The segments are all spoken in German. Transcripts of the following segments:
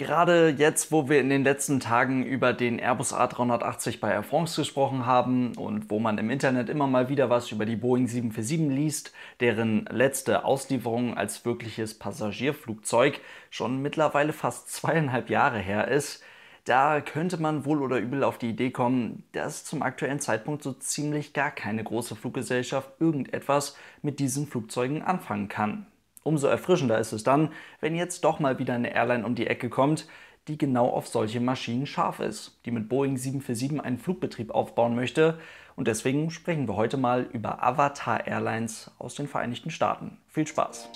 Gerade jetzt, wo wir in den letzten Tagen über den Airbus A380 bei Air France gesprochen haben und wo man im Internet immer mal wieder was über die Boeing 747 liest, deren letzte Auslieferung als wirkliches Passagierflugzeug schon mittlerweile fast zweieinhalb Jahre her ist, da könnte man wohl oder übel auf die Idee kommen, dass zum aktuellen Zeitpunkt so ziemlich gar keine große Fluggesellschaft irgendetwas mit diesen Flugzeugen anfangen kann. Umso erfrischender ist es dann, wenn jetzt doch mal wieder eine Airline um die Ecke kommt, die genau auf solche Maschinen scharf ist, die mit Boeing 747 einen Flugbetrieb aufbauen möchte. Und deswegen sprechen wir heute mal über Avatar Airlines aus den Vereinigten Staaten. Viel Spaß!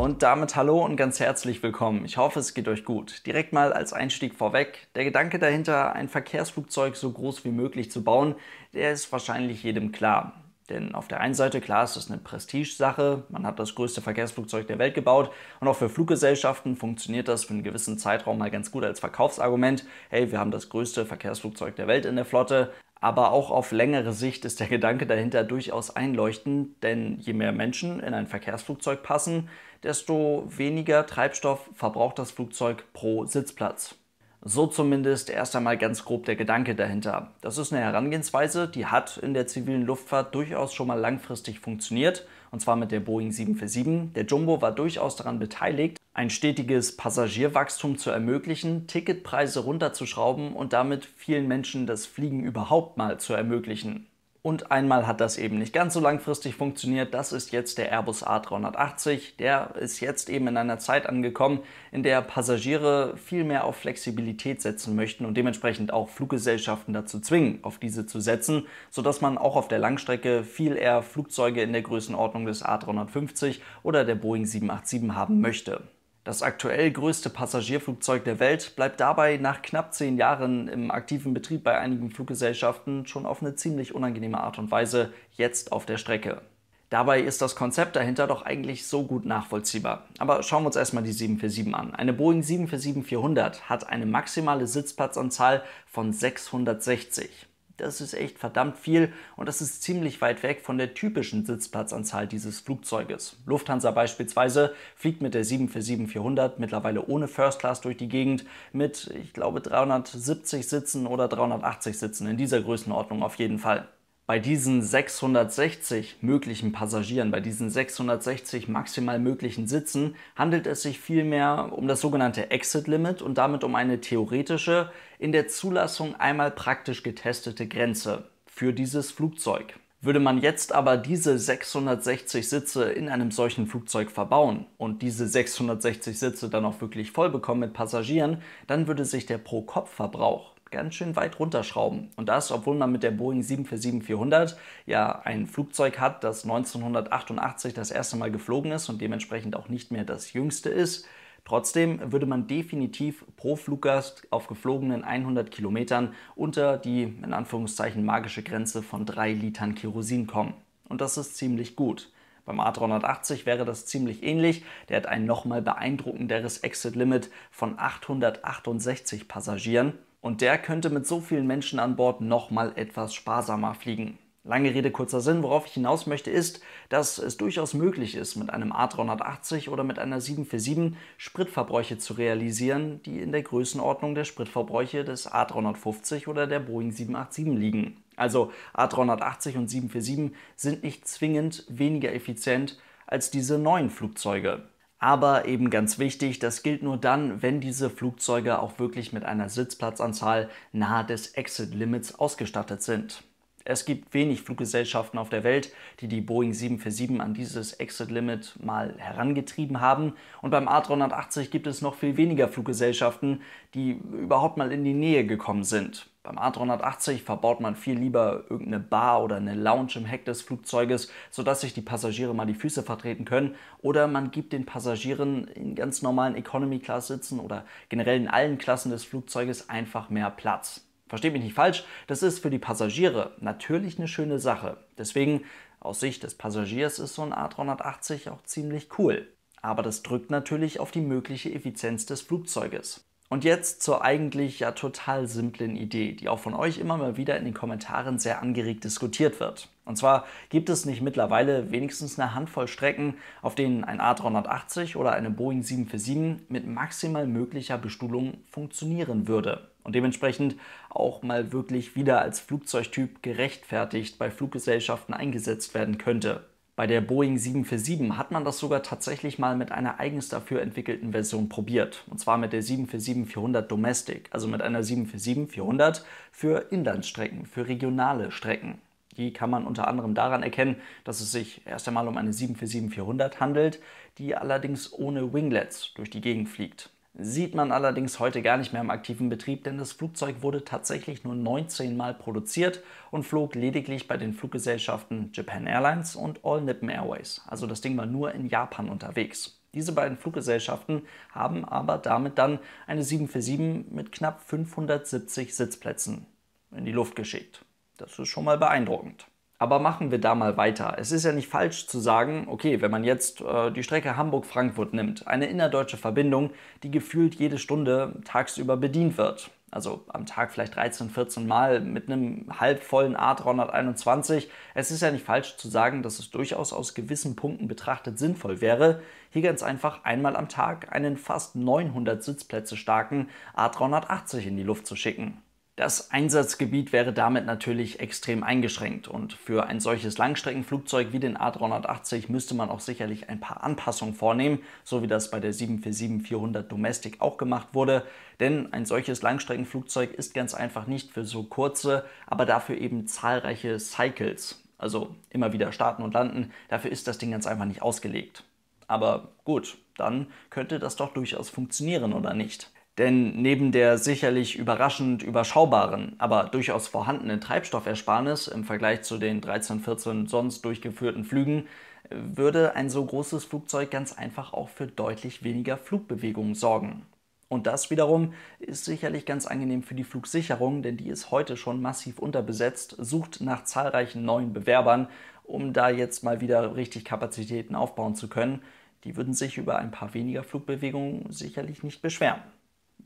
Und damit hallo und ganz herzlich willkommen. Ich hoffe, es geht euch gut. Direkt mal als Einstieg vorweg. Der Gedanke dahinter, ein Verkehrsflugzeug so groß wie möglich zu bauen, der ist wahrscheinlich jedem klar. Denn auf der einen Seite, klar, ist das eine Prestigesache. Man hat das größte Verkehrsflugzeug der Welt gebaut. Und auch für Fluggesellschaften funktioniert das für einen gewissen Zeitraum mal ganz gut als Verkaufsargument. Hey, wir haben das größte Verkehrsflugzeug der Welt in der Flotte. Aber auch auf längere Sicht ist der Gedanke dahinter durchaus einleuchtend, denn je mehr Menschen in ein Verkehrsflugzeug passen, desto weniger Treibstoff verbraucht das Flugzeug pro Sitzplatz. So zumindest erst einmal ganz grob der Gedanke dahinter. Das ist eine Herangehensweise, die hat in der zivilen Luftfahrt durchaus schon mal langfristig funktioniert, und zwar mit der Boeing 747. Der Jumbo war durchaus daran beteiligt, ein stetiges Passagierwachstum zu ermöglichen, Ticketpreise runterzuschrauben und damit vielen Menschen das Fliegen überhaupt mal zu ermöglichen. Und einmal hat das eben nicht ganz so langfristig funktioniert, das ist jetzt der Airbus A380, der ist jetzt eben in einer Zeit angekommen, in der Passagiere viel mehr auf Flexibilität setzen möchten und dementsprechend auch Fluggesellschaften dazu zwingen, auf diese zu setzen, sodass man auch auf der Langstrecke viel eher Flugzeuge in der Größenordnung des A350 oder der Boeing 787 haben möchte. Das aktuell größte Passagierflugzeug der Welt bleibt dabei nach knapp zehn Jahren im aktiven Betrieb bei einigen Fluggesellschaften schon auf eine ziemlich unangenehme Art und Weise jetzt auf der Strecke. Dabei ist das Konzept dahinter doch eigentlich so gut nachvollziehbar. Aber schauen wir uns erstmal die 747 an. Eine Boeing 747-400 hat eine maximale Sitzplatzanzahl von 660. Das ist echt verdammt viel und das ist ziemlich weit weg von der typischen Sitzplatzanzahl dieses Flugzeuges. Lufthansa beispielsweise fliegt mit der 747-400 mittlerweile ohne First Class durch die Gegend mit, ich glaube, 370 Sitzen oder 380 Sitzen in dieser Größenordnung auf jeden Fall bei diesen 660 möglichen Passagieren, bei diesen 660 maximal möglichen Sitzen, handelt es sich vielmehr um das sogenannte Exit Limit und damit um eine theoretische, in der Zulassung einmal praktisch getestete Grenze für dieses Flugzeug. Würde man jetzt aber diese 660 Sitze in einem solchen Flugzeug verbauen und diese 660 Sitze dann auch wirklich voll bekommen mit Passagieren, dann würde sich der Pro-Kopf-Verbrauch ganz schön weit runterschrauben. Und das, obwohl man mit der Boeing 747-400 ja ein Flugzeug hat, das 1988 das erste Mal geflogen ist und dementsprechend auch nicht mehr das jüngste ist. Trotzdem würde man definitiv pro Fluggast auf geflogenen 100 Kilometern unter die in Anführungszeichen magische Grenze von 3 Litern Kerosin kommen. Und das ist ziemlich gut. Beim A380 wäre das ziemlich ähnlich. Der hat ein nochmal beeindruckenderes Exit-Limit von 868 Passagieren. Und der könnte mit so vielen Menschen an Bord nochmal etwas sparsamer fliegen. Lange Rede, kurzer Sinn, worauf ich hinaus möchte, ist, dass es durchaus möglich ist, mit einem A380 oder mit einer 747 Spritverbräuche zu realisieren, die in der Größenordnung der Spritverbräuche des A350 oder der Boeing 787 liegen. Also A380 und 747 sind nicht zwingend weniger effizient als diese neuen Flugzeuge. Aber eben ganz wichtig, das gilt nur dann, wenn diese Flugzeuge auch wirklich mit einer Sitzplatzanzahl nahe des Exit-Limits ausgestattet sind. Es gibt wenig Fluggesellschaften auf der Welt, die die Boeing 747 an dieses Exit-Limit mal herangetrieben haben. Und beim A380 gibt es noch viel weniger Fluggesellschaften, die überhaupt mal in die Nähe gekommen sind. Beim A380 verbaut man viel lieber irgendeine Bar oder eine Lounge im Heck des Flugzeuges, sodass sich die Passagiere mal die Füße vertreten können. Oder man gibt den Passagieren in ganz normalen Economy-Class-Sitzen oder generell in allen Klassen des Flugzeuges einfach mehr Platz. Versteht mich nicht falsch, das ist für die Passagiere natürlich eine schöne Sache. Deswegen, aus Sicht des Passagiers, ist so ein A380 auch ziemlich cool. Aber das drückt natürlich auf die mögliche Effizienz des Flugzeuges. Und jetzt zur eigentlich ja total simplen Idee, die auch von euch immer mal wieder in den Kommentaren sehr angeregt diskutiert wird. Und zwar gibt es nicht mittlerweile wenigstens eine Handvoll Strecken, auf denen ein A380 oder eine Boeing 747 mit maximal möglicher Bestuhlung funktionieren würde und dementsprechend auch mal wirklich wieder als Flugzeugtyp gerechtfertigt bei Fluggesellschaften eingesetzt werden könnte. Bei der Boeing 747 hat man das sogar tatsächlich mal mit einer eigens dafür entwickelten Version probiert. Und zwar mit der 747-400 Domestic, also mit einer 747-400 für Inlandsstrecken, für regionale Strecken. Die kann man unter anderem daran erkennen, dass es sich erst einmal um eine 747-400 handelt, die allerdings ohne Winglets durch die Gegend fliegt. Sieht man allerdings heute gar nicht mehr im aktiven Betrieb, denn das Flugzeug wurde tatsächlich nur 19 Mal produziert und flog lediglich bei den Fluggesellschaften Japan Airlines und All Nippon Airways. Also das Ding war nur in Japan unterwegs. Diese beiden Fluggesellschaften haben aber damit dann eine 747 mit knapp 570 Sitzplätzen in die Luft geschickt. Das ist schon mal beeindruckend. Aber machen wir da mal weiter. Es ist ja nicht falsch zu sagen, okay, wenn man jetzt äh, die Strecke Hamburg-Frankfurt nimmt, eine innerdeutsche Verbindung, die gefühlt jede Stunde tagsüber bedient wird. Also am Tag vielleicht 13, 14 Mal mit einem halbvollen A321. Es ist ja nicht falsch zu sagen, dass es durchaus aus gewissen Punkten betrachtet sinnvoll wäre, hier ganz einfach einmal am Tag einen fast 900 Sitzplätze starken A380 in die Luft zu schicken. Das Einsatzgebiet wäre damit natürlich extrem eingeschränkt und für ein solches Langstreckenflugzeug wie den A380 müsste man auch sicherlich ein paar Anpassungen vornehmen, so wie das bei der 747-400 Domestic auch gemacht wurde, denn ein solches Langstreckenflugzeug ist ganz einfach nicht für so kurze, aber dafür eben zahlreiche Cycles, also immer wieder starten und landen, dafür ist das Ding ganz einfach nicht ausgelegt. Aber gut, dann könnte das doch durchaus funktionieren, oder nicht? Denn neben der sicherlich überraschend überschaubaren, aber durchaus vorhandenen Treibstoffersparnis im Vergleich zu den 13, 14 sonst durchgeführten Flügen äh, würde ein so großes Flugzeug ganz einfach auch für deutlich weniger Flugbewegungen sorgen. Und das wiederum ist sicherlich ganz angenehm für die Flugsicherung, denn die ist heute schon massiv unterbesetzt, sucht nach zahlreichen neuen Bewerbern, um da jetzt mal wieder richtig Kapazitäten aufbauen zu können. Die würden sich über ein paar weniger Flugbewegungen sicherlich nicht beschweren.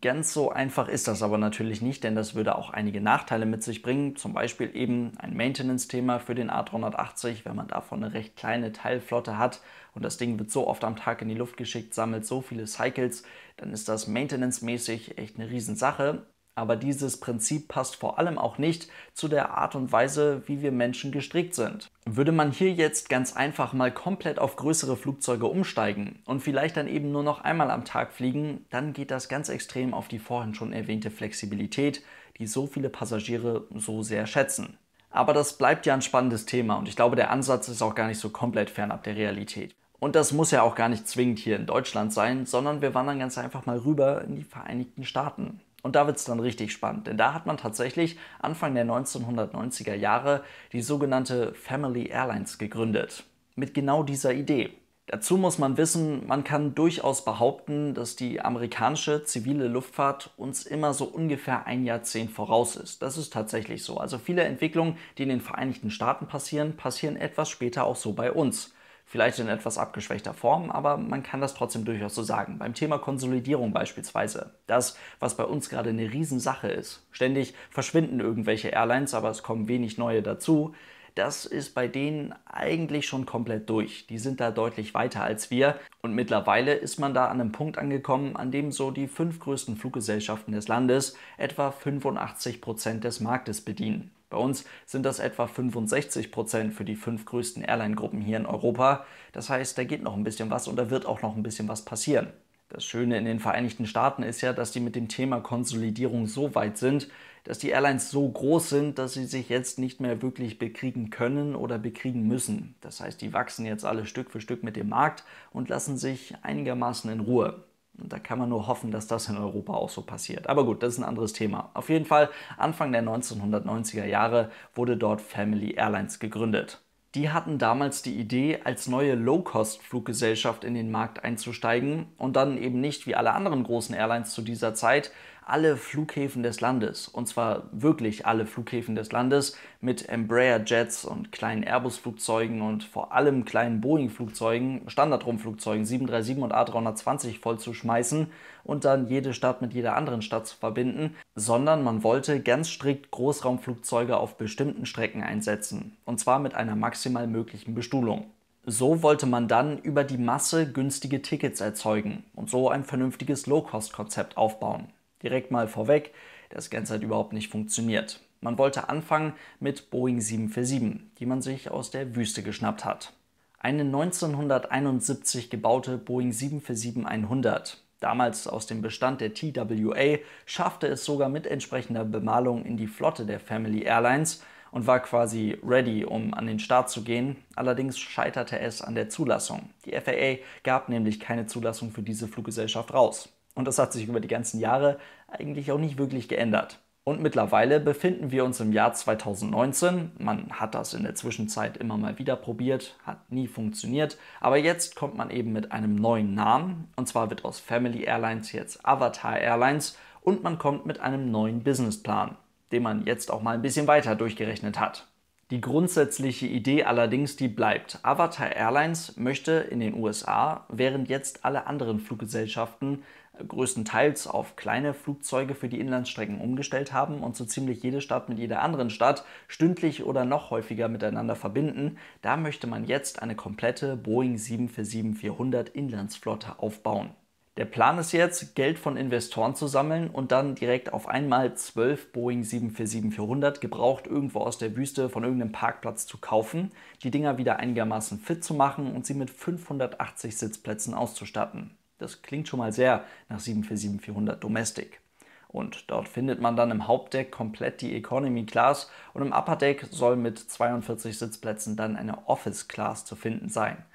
Ganz so einfach ist das aber natürlich nicht, denn das würde auch einige Nachteile mit sich bringen. Zum Beispiel eben ein Maintenance-Thema für den A380, wenn man davon eine recht kleine Teilflotte hat und das Ding wird so oft am Tag in die Luft geschickt, sammelt so viele Cycles, dann ist das maintenance-mäßig echt eine Riesensache. Aber dieses Prinzip passt vor allem auch nicht zu der Art und Weise, wie wir Menschen gestrickt sind. Würde man hier jetzt ganz einfach mal komplett auf größere Flugzeuge umsteigen und vielleicht dann eben nur noch einmal am Tag fliegen, dann geht das ganz extrem auf die vorhin schon erwähnte Flexibilität, die so viele Passagiere so sehr schätzen. Aber das bleibt ja ein spannendes Thema und ich glaube, der Ansatz ist auch gar nicht so komplett fernab der Realität. Und das muss ja auch gar nicht zwingend hier in Deutschland sein, sondern wir wandern ganz einfach mal rüber in die Vereinigten Staaten. Und da wird es dann richtig spannend, denn da hat man tatsächlich Anfang der 1990er Jahre die sogenannte Family Airlines gegründet. Mit genau dieser Idee. Dazu muss man wissen, man kann durchaus behaupten, dass die amerikanische zivile Luftfahrt uns immer so ungefähr ein Jahrzehnt voraus ist. Das ist tatsächlich so. Also viele Entwicklungen, die in den Vereinigten Staaten passieren, passieren etwas später auch so bei uns. Vielleicht in etwas abgeschwächter Form, aber man kann das trotzdem durchaus so sagen. Beim Thema Konsolidierung beispielsweise. Das, was bei uns gerade eine Riesensache ist. Ständig verschwinden irgendwelche Airlines, aber es kommen wenig neue dazu. Das ist bei denen eigentlich schon komplett durch. Die sind da deutlich weiter als wir. Und mittlerweile ist man da an einem Punkt angekommen, an dem so die fünf größten Fluggesellschaften des Landes etwa 85 Prozent des Marktes bedienen. Bei uns sind das etwa 65 Prozent für die fünf größten Airline-Gruppen hier in Europa. Das heißt, da geht noch ein bisschen was und da wird auch noch ein bisschen was passieren. Das Schöne in den Vereinigten Staaten ist ja, dass die mit dem Thema Konsolidierung so weit sind, dass die Airlines so groß sind, dass sie sich jetzt nicht mehr wirklich bekriegen können oder bekriegen müssen. Das heißt, die wachsen jetzt alle Stück für Stück mit dem Markt und lassen sich einigermaßen in Ruhe. Und da kann man nur hoffen, dass das in Europa auch so passiert. Aber gut, das ist ein anderes Thema. Auf jeden Fall, Anfang der 1990er Jahre wurde dort Family Airlines gegründet. Die hatten damals die Idee, als neue Low-Cost-Fluggesellschaft in den Markt einzusteigen und dann eben nicht wie alle anderen großen Airlines zu dieser Zeit alle Flughäfen des Landes. Und zwar wirklich alle Flughäfen des Landes mit Embraer Jets und kleinen Airbus-Flugzeugen und vor allem kleinen Boeing-Flugzeugen, Standardrumpflugzeugen 737 und A320 vollzuschmeißen und dann jede Stadt mit jeder anderen Stadt zu verbinden, sondern man wollte ganz strikt Großraumflugzeuge auf bestimmten Strecken einsetzen. Und zwar mit einer maximal möglichen Bestuhlung. So wollte man dann über die Masse günstige Tickets erzeugen und so ein vernünftiges Low-Cost-Konzept aufbauen direkt mal vorweg, das Ganze hat überhaupt nicht funktioniert. Man wollte anfangen mit Boeing 747, die man sich aus der Wüste geschnappt hat. Eine 1971 gebaute Boeing 747-100, damals aus dem Bestand der TWA, schaffte es sogar mit entsprechender Bemalung in die Flotte der Family Airlines und war quasi ready, um an den Start zu gehen. Allerdings scheiterte es an der Zulassung. Die FAA gab nämlich keine Zulassung für diese Fluggesellschaft raus. Und das hat sich über die ganzen Jahre eigentlich auch nicht wirklich geändert. Und mittlerweile befinden wir uns im Jahr 2019. Man hat das in der Zwischenzeit immer mal wieder probiert, hat nie funktioniert. Aber jetzt kommt man eben mit einem neuen Namen. Und zwar wird aus Family Airlines jetzt Avatar Airlines. Und man kommt mit einem neuen Businessplan, den man jetzt auch mal ein bisschen weiter durchgerechnet hat. Die grundsätzliche Idee allerdings, die bleibt. Avatar Airlines möchte in den USA, während jetzt alle anderen Fluggesellschaften größtenteils auf kleine Flugzeuge für die Inlandsstrecken umgestellt haben und so ziemlich jede Stadt mit jeder anderen Stadt stündlich oder noch häufiger miteinander verbinden, da möchte man jetzt eine komplette Boeing 747-400 Inlandsflotte aufbauen. Der Plan ist jetzt, Geld von Investoren zu sammeln und dann direkt auf einmal 12 Boeing 747-400 gebraucht irgendwo aus der Wüste von irgendeinem Parkplatz zu kaufen, die Dinger wieder einigermaßen fit zu machen und sie mit 580 Sitzplätzen auszustatten. Das klingt schon mal sehr nach 747-400 Domestic. Und dort findet man dann im Hauptdeck komplett die Economy Class und im Upper Deck soll mit 42 Sitzplätzen dann eine Office Class zu finden sein.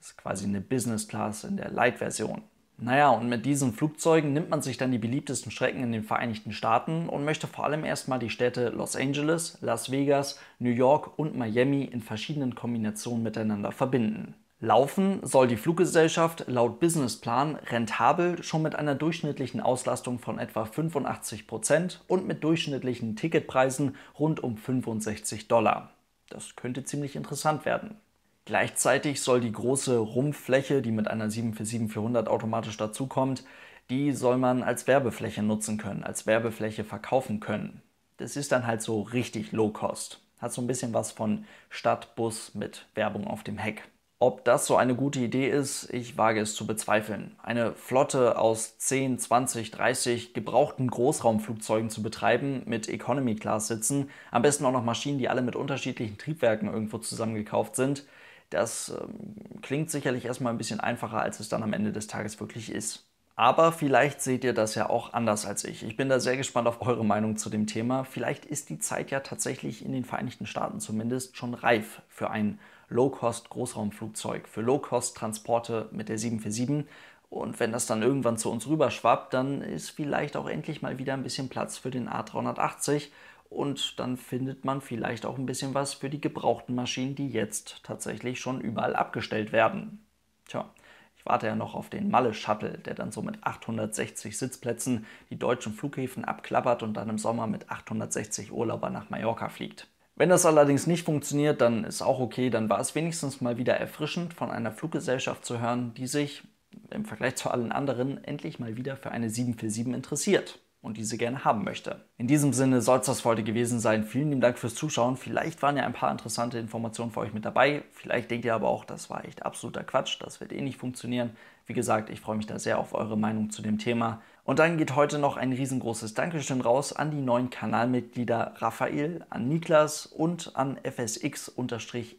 Das ist quasi eine Business Class in der Light-Version. Naja, und mit diesen Flugzeugen nimmt man sich dann die beliebtesten Strecken in den Vereinigten Staaten und möchte vor allem erstmal die Städte Los Angeles, Las Vegas, New York und Miami in verschiedenen Kombinationen miteinander verbinden. Laufen soll die Fluggesellschaft laut Businessplan rentabel schon mit einer durchschnittlichen Auslastung von etwa 85 Prozent und mit durchschnittlichen Ticketpreisen rund um 65 Dollar. Das könnte ziemlich interessant werden. Gleichzeitig soll die große Rumpffläche, die mit einer 747-400 automatisch dazukommt, die soll man als Werbefläche nutzen können, als Werbefläche verkaufen können. Das ist dann halt so richtig Low-Cost. Hat so ein bisschen was von Stadtbus mit Werbung auf dem Heck. Ob das so eine gute Idee ist, ich wage es zu bezweifeln. Eine Flotte aus 10, 20, 30 gebrauchten Großraumflugzeugen zu betreiben mit Economy-Class-Sitzen, am besten auch noch Maschinen, die alle mit unterschiedlichen Triebwerken irgendwo zusammengekauft sind, das ähm, klingt sicherlich erstmal ein bisschen einfacher, als es dann am Ende des Tages wirklich ist. Aber vielleicht seht ihr das ja auch anders als ich. Ich bin da sehr gespannt auf eure Meinung zu dem Thema. Vielleicht ist die Zeit ja tatsächlich in den Vereinigten Staaten zumindest schon reif für ein Low-Cost-Großraumflugzeug für Low-Cost-Transporte mit der 747. Und wenn das dann irgendwann zu uns rüberschwappt, dann ist vielleicht auch endlich mal wieder ein bisschen Platz für den A380 und dann findet man vielleicht auch ein bisschen was für die gebrauchten Maschinen, die jetzt tatsächlich schon überall abgestellt werden. Tja, ich warte ja noch auf den Malle-Shuttle, der dann so mit 860 Sitzplätzen die deutschen Flughäfen abklappert und dann im Sommer mit 860 Urlauber nach Mallorca fliegt. Wenn das allerdings nicht funktioniert, dann ist auch okay, dann war es wenigstens mal wieder erfrischend, von einer Fluggesellschaft zu hören, die sich im Vergleich zu allen anderen endlich mal wieder für eine 747 interessiert und diese gerne haben möchte. In diesem Sinne soll es das für heute gewesen sein. Vielen lieben Dank fürs Zuschauen. Vielleicht waren ja ein paar interessante Informationen für euch mit dabei. Vielleicht denkt ihr aber auch, das war echt absoluter Quatsch, das wird eh nicht funktionieren. Wie gesagt, ich freue mich da sehr auf eure Meinung zu dem Thema. Und dann geht heute noch ein riesengroßes Dankeschön raus an die neuen Kanalmitglieder Raphael, an Niklas und an FSX-EDDH.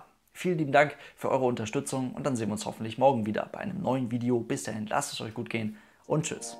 E Vielen lieben Dank für eure Unterstützung und dann sehen wir uns hoffentlich morgen wieder bei einem neuen Video. Bis dahin, lasst es euch gut gehen und tschüss.